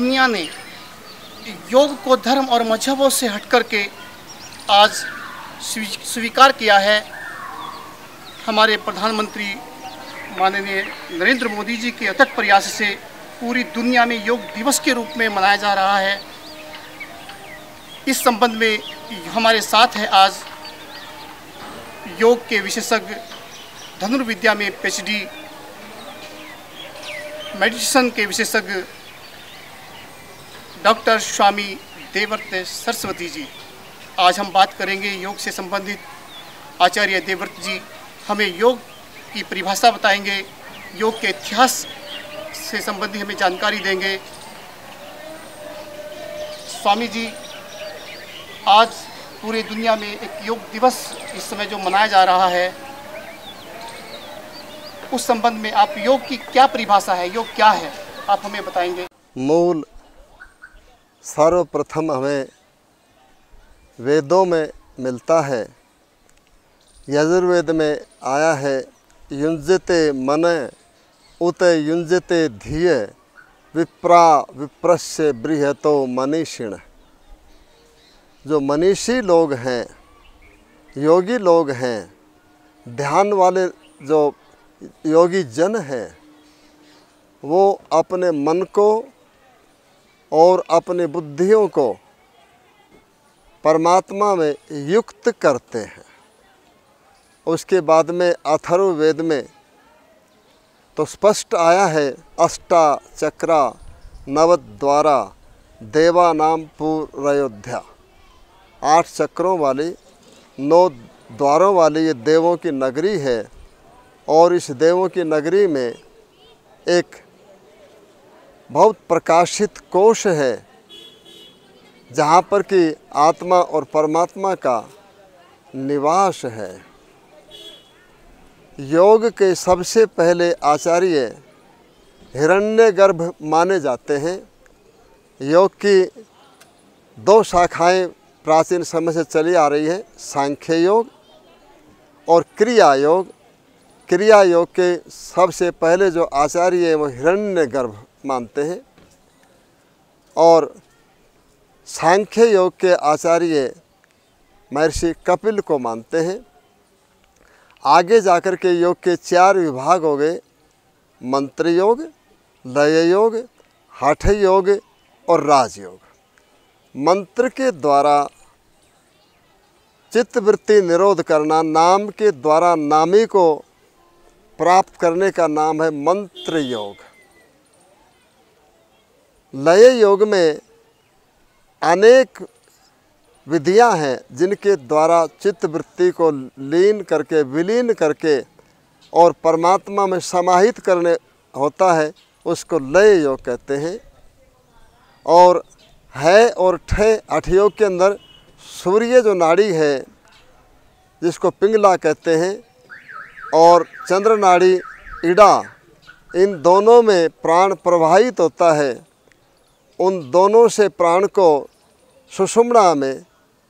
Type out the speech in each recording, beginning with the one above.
दुनिया ने योग को धर्म और मजहबों से हट कर के आज स्वीकार किया है हमारे प्रधानमंत्री माननीय नरेंद्र मोदी जी के अथक प्रयास से पूरी दुनिया में योग दिवस के रूप में मनाया जा रहा है इस संबंध में हमारे साथ है आज योग के विशेषज्ञ धनुर्विद्या में पीएचडी मेडिटेशन के विशेषज्ञ डॉक्टर स्वामी देवव्रत सरस्वती जी आज हम बात करेंगे योग से संबंधित आचार्य देवव्रत जी हमें योग की परिभाषा बताएंगे योग के इतिहास से संबंधित हमें जानकारी देंगे स्वामी जी आज पूरे दुनिया में एक योग दिवस इस समय जो मनाया जा रहा है उस संबंध में आप योग की क्या परिभाषा है योग क्या है आप हमें बताएंगे मूल सर्वप्रथम हमें वेदों में मिलता है यजुर्वेद में आया है युंजते मन उत युंजते धीय विप्रा विप्रश्य बृहतो मनीषिण जो मनीषी लोग हैं योगी लोग हैं ध्यान वाले जो योगी जन हैं वो अपने मन को और अपने बुद्धियों को परमात्मा में युक्त करते हैं उसके बाद में अथर्ववेद में तो स्पष्ट आया है अष्टा चक्रा नवद्वारा देवा नाम पूर्योध्या आठ चक्रों वाली नौ द्वारों वाली ये देवों की नगरी है और इस देवों की नगरी में एक बहुत प्रकाशित कोश है जहाँ पर कि आत्मा और परमात्मा का निवास है योग के सबसे पहले आचार्य हिरण्यगर्भ माने जाते हैं योग की दो शाखाएं प्राचीन समय से चली आ रही है सांख्य योग और क्रिया योग क्रिया योग के सबसे पहले जो आचार्य है वो हिरण्य गर्भ मानते हैं और सांख्य योग के आचार्य महर्षि कपिल को मानते हैं आगे जाकर के योग के चार विभाग हो गए मंत्र योग लय योग हठ योग और राजयोग मंत्र के द्वारा चित्तवृत्ति निरोध करना नाम के द्वारा नामी को प्राप्त करने का नाम है मंत्र योग नए योग में अनेक विधियां हैं जिनके द्वारा चित्त वृत्ति को लीन करके विलीन करके और परमात्मा में समाहित करने होता है उसको लय योग कहते हैं और है और ठे अठ योग के अंदर सूर्य जो नाड़ी है जिसको पिंगला कहते हैं और चंद्र नाड़ी इड़ा इन दोनों में प्राण प्रवाहित होता है उन दोनों से प्राण को सुषुमणा में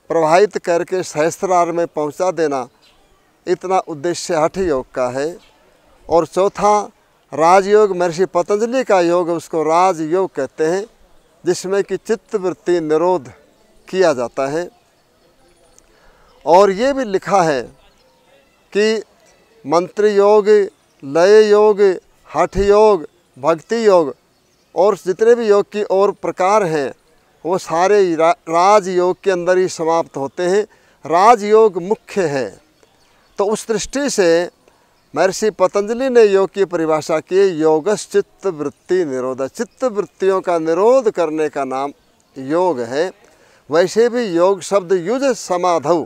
प्रवाहित करके सहस्त्रार में पहुंचा देना इतना उद्देश्य हठ योग का है और चौथा राजयोग महर्षि पतंजलि का योग उसको राजयोग कहते हैं जिसमें कि चित्तवृत्ति निरोध किया जाता है और ये भी लिखा है कि मंत्र योग लय योग हठ योग भक्ति योग और जितने भी योग की और प्रकार हैं वो सारे रा, राजयोग के अंदर ही समाप्त होते हैं राजयोग मुख्य है तो उस दृष्टि से महर्षि पतंजलि ने योग की परिभाषा की योगस चित्त वृत्ति निरोध चित्त वृत्तियों का निरोध करने का नाम योग है वैसे भी योग शब्द युज समाधव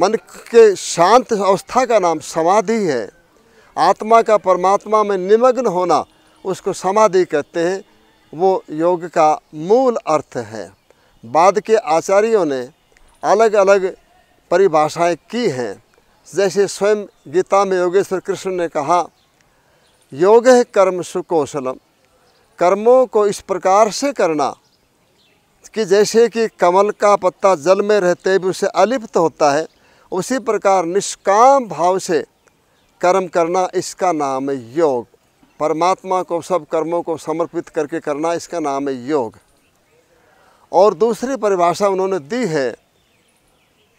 मन के शांत अवस्था का नाम समाधि है आत्मा का परमात्मा में निमग्न होना उसको समाधि कहते हैं वो योग का मूल अर्थ है बाद के आचार्यों ने अलग अलग परिभाषाएं की हैं जैसे स्वयं गीता में योगेश्वर कृष्ण ने कहा योग है कर्म सुकौशलम कर्मों को इस प्रकार से करना कि जैसे कि कमल का पत्ता जल में रहते भी उसे अलिप्त होता है उसी प्रकार निष्काम भाव से कर्म करना इसका नाम है योग परमात्मा को सब कर्मों को समर्पित करके करना इसका नाम है योग और दूसरी परिभाषा उन्होंने दी है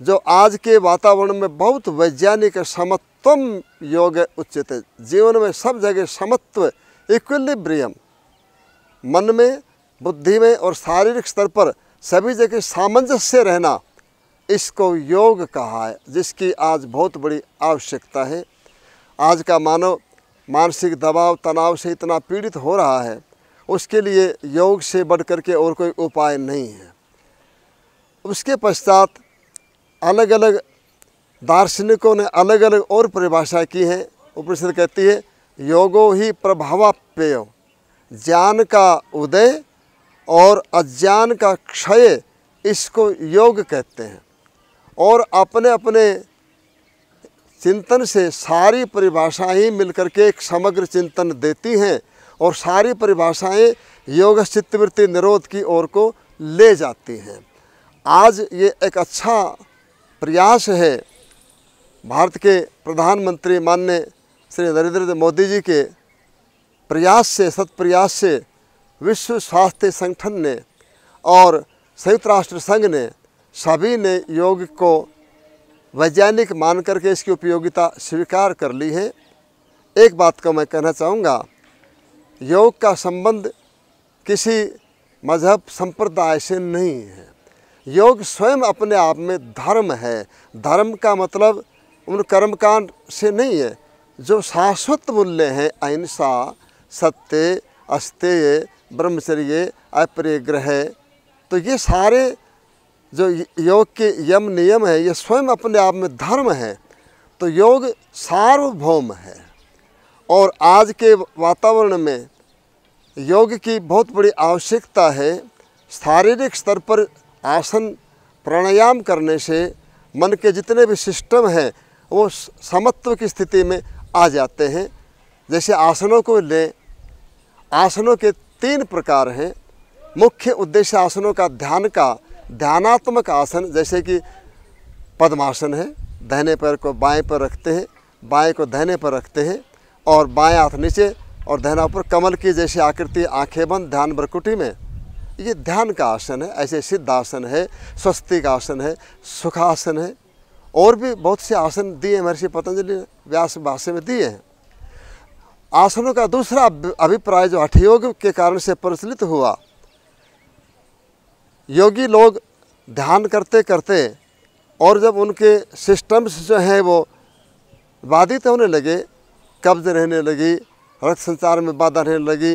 जो आज के वातावरण में बहुत वैज्ञानिक समत्वम योग उचित है जीवन में सब जगह समत्व इक्विलिब्रियम मन में बुद्धि में और शारीरिक स्तर पर सभी जगह सामंजस्य रहना इसको योग कहा है जिसकी आज बहुत बड़ी आवश्यकता है आज का मानव मानसिक दबाव तनाव से इतना पीड़ित हो रहा है उसके लिए योग से बढ़ कर के और कोई उपाय नहीं है उसके पश्चात अलग अलग दार्शनिकों ने अलग अलग और परिभाषा की है उपनिषद कहती है योगो ही प्रभावाप्यय ज्ञान का उदय और अज्ञान का क्षय इसको योग कहते हैं और अपने अपने चिंतन से सारी परिभाषाएं मिलकर के एक समग्र चिंतन देती हैं और सारी परिभाषाएं योग चित्तवृत्ति निरोध की ओर को ले जाती हैं आज ये एक अच्छा प्रयास है भारत के प्रधानमंत्री माननीय श्री नरेंद्र मोदी जी के प्रयास से सत्प्रयास से विश्व स्वास्थ्य संगठन ने और संयुक्त राष्ट्र संघ ने सभी ने योग को वैज्ञानिक मान करके इसकी उपयोगिता स्वीकार कर ली है एक बात को मैं कहना चाहूँगा योग का संबंध किसी मजहब संप्रदाय से नहीं है योग स्वयं अपने आप में धर्म है धर्म का मतलब उन कर्मकांड से नहीं है जो शाश्वत मूल्य हैं अहिंसा सत्य अस्तेय ब्रह्मचर्य अप्रिय ग्रह तो ये सारे जो योग के यम नियम है ये स्वयं अपने आप में धर्म है तो योग सार्वभौम है और आज के वातावरण में योग की बहुत बड़ी आवश्यकता है शारीरिक स्तर पर आसन प्राणायाम करने से मन के जितने भी सिस्टम हैं वो समत्व की स्थिति में आ जाते हैं जैसे आसनों को ले आसनों के तीन प्रकार हैं मुख्य उद्देश्य आसनों का ध्यान का ध्यानात्मक आसन जैसे कि पद्मासन है दहने पैर को बाएं पर रखते हैं बाएं को दहने पर रखते हैं और बाएं हाथ नीचे और दहना ऊपर कमल की जैसी आकृति आँखें बंद ध्यान बरकुटी में ये ध्यान का आसन है ऐसे सिद्ध आसन है का आसन है सुखासन है और भी बहुत से आसन दिए महर्षि पतंजलि व्यास भाष्य में दिए हैं आसनों का दूसरा अभिप्राय जो हठयोग के कारण से प्रचलित हुआ योगी लोग ध्यान करते करते और जब उनके सिस्टम्स जो हैं वो बाधित होने लगे कब्ज रहने लगी रक्त संचार में बाधा रहने लगी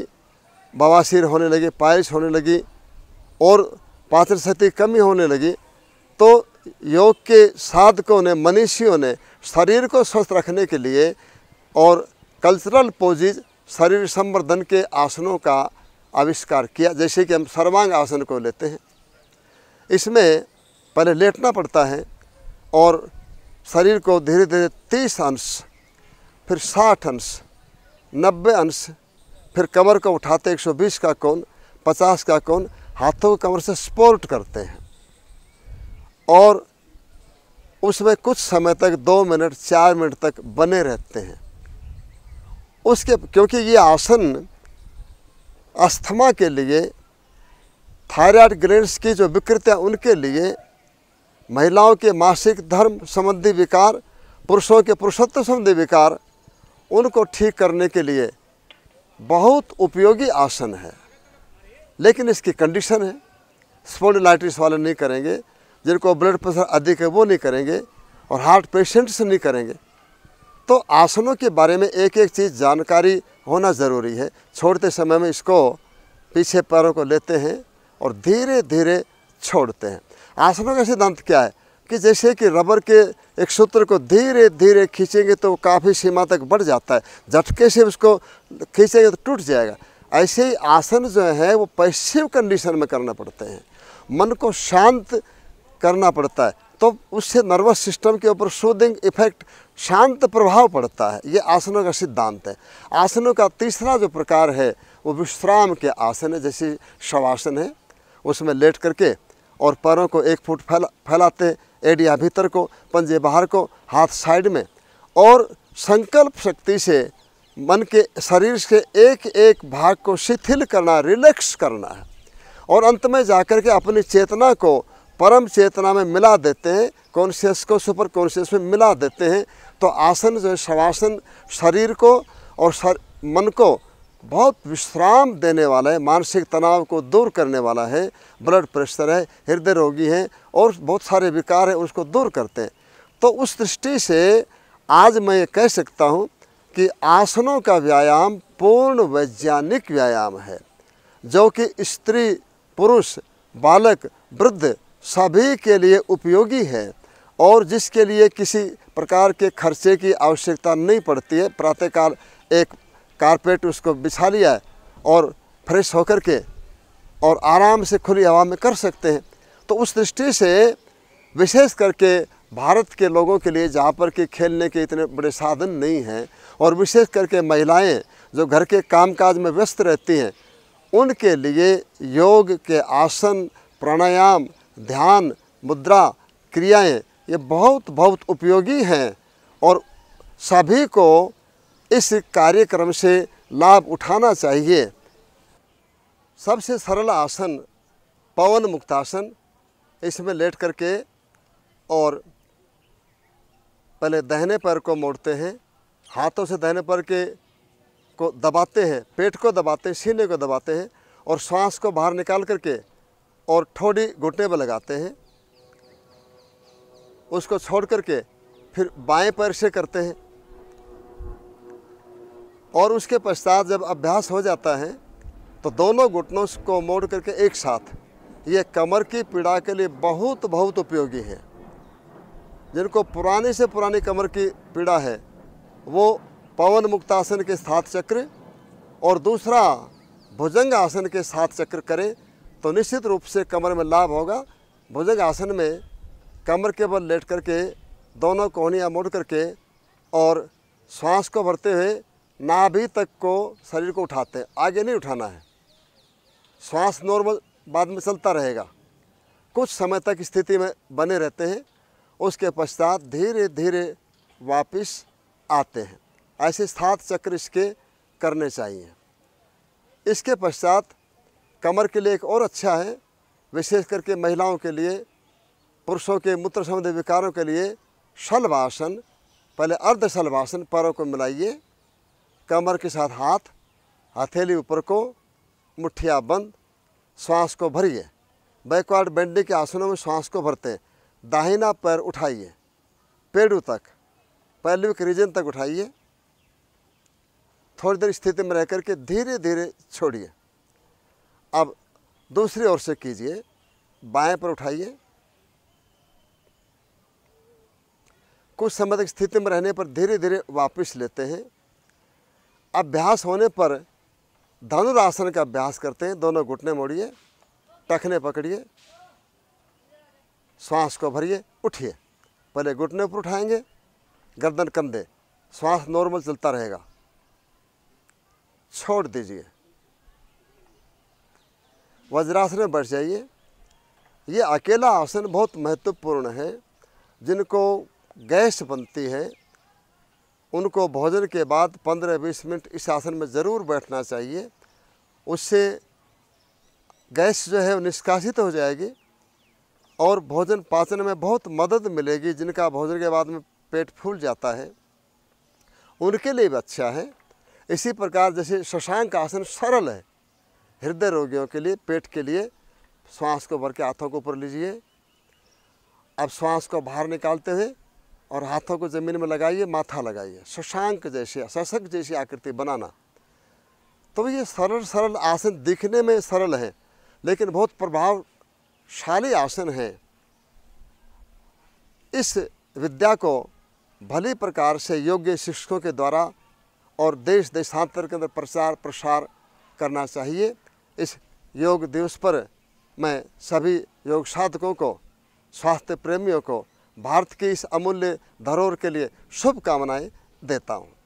बवासीर होने लगी पायस होने लगी और पाचन शक्ति कमी होने लगी तो योग के साधकों ने मनीषियों ने शरीर को स्वस्थ रखने के लिए और कल्चरल पोजिज शरीर संवर्धन के आसनों का आविष्कार किया जैसे कि हम सर्वांग आसन को लेते हैं इसमें पहले लेटना पड़ता है और शरीर को धीरे धीरे तीस अंश फिर साठ अंश नब्बे अंश फिर कमर को उठाते एक सौ बीस का कोन पचास का कोण हाथों को कमर से स्पोर्ट करते हैं और उसमें कुछ समय तक दो मिनट चार मिनट तक बने रहते हैं उसके क्योंकि ये आसन अस्थमा के लिए थायराइड ग्रेन्स की जो विकृतियाँ उनके लिए महिलाओं के मासिक धर्म संबंधी विकार पुरुषों के पुरुषत्व संबंधी विकार उनको ठीक करने के लिए बहुत उपयोगी आसन है लेकिन इसकी कंडीशन है स्पोंडिलाइटिस वाले नहीं करेंगे जिनको ब्लड प्रेशर अधिक है वो नहीं करेंगे और हार्ट पेशेंट्स नहीं करेंगे तो आसनों के बारे में एक एक चीज़ जानकारी होना ज़रूरी है छोड़ते समय में इसको पीछे पैरों को लेते हैं और धीरे धीरे छोड़ते हैं आसनों का सिद्धांत क्या है कि जैसे कि रबर के एक सूत्र को धीरे धीरे खींचेंगे तो काफ़ी सीमा तक बढ़ जाता है झटके से उसको खींचेंगे तो टूट जाएगा ऐसे ही आसन जो है वो पैसिव कंडीशन में करना पड़ते हैं मन को शांत करना पड़ता है तो उससे नर्वस सिस्टम के ऊपर सूदिंग इफेक्ट शांत प्रभाव पड़ता है ये आसनों का सिद्धांत है आसनों का तीसरा जो प्रकार है वो विश्राम के आसन है जैसे शवासन है उसमें लेट करके और पैरों को एक फुट फैला फैलाते एडिया भीतर को पंजे बाहर को हाथ साइड में और संकल्प शक्ति से मन के शरीर के एक एक भाग को शिथिल करना रिलैक्स करना है और अंत में जाकर के अपनी चेतना को परम चेतना में मिला देते हैं कॉन्शियस को सुपर कॉन्शियस में मिला देते हैं तो आसन जो है शवासन शरीर को और शर, मन को बहुत विश्राम देने वाला है मानसिक तनाव को दूर करने वाला है ब्लड प्रेशर है हृदय रोगी हैं और बहुत सारे विकार हैं उसको दूर करते हैं तो उस दृष्टि से आज मैं ये कह सकता हूँ कि आसनों का व्यायाम पूर्ण वैज्ञानिक व्यायाम है जो कि स्त्री पुरुष बालक वृद्ध सभी के लिए उपयोगी है और जिसके लिए किसी प्रकार के खर्चे की आवश्यकता नहीं पड़ती है प्रातःकाल एक कारपेट उसको बिछा लिया है और फ्रेश होकर के और आराम से खुली हवा में कर सकते हैं तो उस दृष्टि से विशेष करके भारत के लोगों के लिए जहाँ पर कि खेलने के इतने बड़े साधन नहीं हैं और विशेष करके महिलाएं जो घर के कामकाज में व्यस्त रहती हैं उनके लिए योग के आसन प्राणायाम ध्यान मुद्रा क्रियाएं ये बहुत बहुत उपयोगी हैं और सभी को इस कार्यक्रम से लाभ उठाना चाहिए सबसे सरल आसन पवन मुक्तासन इसमें लेट करके और पहले दहने पैर को मोड़ते हैं हाथों से दहने पैर के को दबाते हैं पेट को दबाते हैं सीने को दबाते हैं और श्वास को बाहर निकाल करके और ठोड़ी घुटने पर लगाते हैं उसको छोड़ करके फिर बाएं पैर से करते हैं और उसके पश्चात जब अभ्यास हो जाता है तो दोनों घुटनों को मोड़ करके एक साथ ये कमर की पीड़ा के लिए बहुत बहुत उपयोगी है जिनको पुराने से पुरानी कमर की पीड़ा है वो पवन मुक्तासन के सात चक्र और दूसरा भुजंग आसन के सात चक्र करें तो निश्चित रूप से कमर में लाभ होगा भुजंग आसन में कमर के बल लेट करके दोनों कोहनियाँ मोड़ करके और श्वास को भरते हुए नाभि तक को शरीर को उठाते हैं आगे नहीं उठाना है श्वास नॉर्मल बाद में चलता रहेगा कुछ समय तक स्थिति में बने रहते हैं उसके पश्चात धीरे धीरे वापस आते हैं ऐसे सात चक्र इसके करने चाहिए इसके पश्चात कमर के लिए एक और अच्छा है विशेष करके महिलाओं के लिए पुरुषों के मूत्र संबंधी विकारों के लिए शलवासन पहले अर्ध शलवासन पैरों को मिलाइए कमर के साथ हाथ हथेली ऊपर को मुठिया बंद श्वास को भरिए बैकवर्ड बैंडी के आसनों में श्वास को भरते दाहिना पैर उठाइए पेड़ों तक पैल्विक रीजन तक उठाइए थोड़ी देर स्थिति में रह कर के धीरे धीरे छोड़िए अब दूसरी ओर से कीजिए बाएं पर उठाइए कुछ समय तक स्थिति में रहने पर धीरे धीरे वापस लेते हैं अभ्यास होने पर धनुरासन का अभ्यास करते हैं दोनों घुटने मोड़िए टखने पकड़िए श्वास को भरिए उठिए पहले घुटने ऊपर उठाएंगे गर्दन कंधे श्वास नॉर्मल चलता रहेगा छोड़ दीजिए वज्रासन में बैठ जाइए ये अकेला आसन बहुत महत्वपूर्ण है जिनको गैस बनती है उनको भोजन के बाद 15-20 मिनट इस आसन में ज़रूर बैठना चाहिए उससे गैस जो है वो निष्कासित हो जाएगी और भोजन पाचन में बहुत मदद मिलेगी जिनका भोजन के बाद में पेट फूल जाता है उनके लिए भी अच्छा है इसी प्रकार जैसे शशांक आसन सरल है हृदय रोगियों के लिए पेट के लिए श्वास को भर के हाथों को ऊपर लीजिए अब श्वास को बाहर निकालते हुए और हाथों को ज़मीन में लगाइए माथा लगाइए शशांक जैसे शशक जैसी आकृति बनाना तो ये सरल सरल आसन दिखने में सरल है लेकिन बहुत प्रभावशाली आसन है इस विद्या को भली प्रकार से योग्य शिक्षकों के द्वारा और देश देशांतर के अंदर प्रचार प्रसार करना चाहिए इस योग दिवस पर मैं सभी योग साधकों को स्वास्थ्य प्रेमियों को भारत की इस अमूल्य धरोहर के लिए शुभकामनाएँ देता हूँ